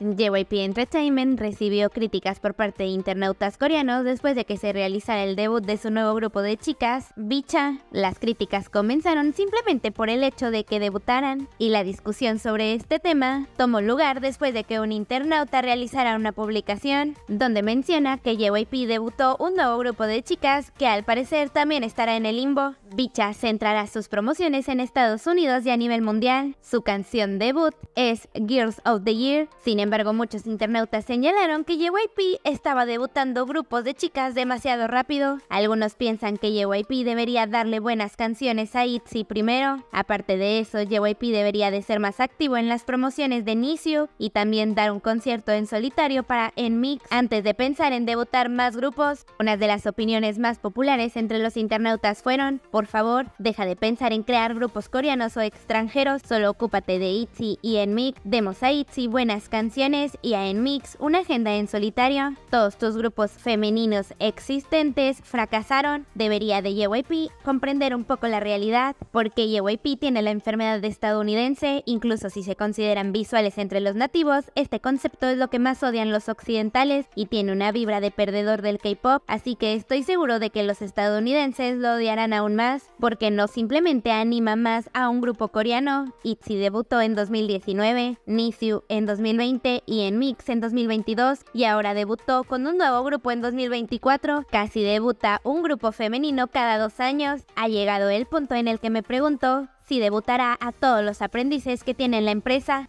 JYP Entertainment recibió críticas por parte de internautas coreanos después de que se realizara el debut de su nuevo grupo de chicas, Bicha. Las críticas comenzaron simplemente por el hecho de que debutaran y la discusión sobre este tema tomó lugar después de que un internauta realizara una publicación donde menciona que JYP debutó un nuevo grupo de chicas que al parecer también estará en el limbo. Bicha centrará sus promociones en Estados Unidos y a nivel mundial. Su canción debut es Girls of the Year. Sin embargo, sin embargo, muchos internautas señalaron que JYP estaba debutando grupos de chicas demasiado rápido. Algunos piensan que JYP debería darle buenas canciones a ITZY primero. Aparte de eso, JYP debería de ser más activo en las promociones de inicio y también dar un concierto en solitario para NMIX antes de pensar en debutar más grupos. Una de las opiniones más populares entre los internautas fueron, por favor, deja de pensar en crear grupos coreanos o extranjeros, solo ocúpate de ITZY y NMIX, demos a ITZY buenas canciones y a En Mix, una agenda en solitario, todos tus grupos femeninos existentes fracasaron, debería de JYP comprender un poco la realidad, porque JYP tiene la enfermedad estadounidense, incluso si se consideran visuales entre los nativos, este concepto es lo que más odian los occidentales y tiene una vibra de perdedor del K-pop, así que estoy seguro de que los estadounidenses lo odiarán aún más, porque no simplemente anima más a un grupo coreano, ITZY debutó en 2019, NISU en 2020, y en Mix en 2022 y ahora debutó con un nuevo grupo en 2024. Casi debuta un grupo femenino cada dos años. Ha llegado el punto en el que me pregunto si debutará a todos los aprendices que tiene la empresa.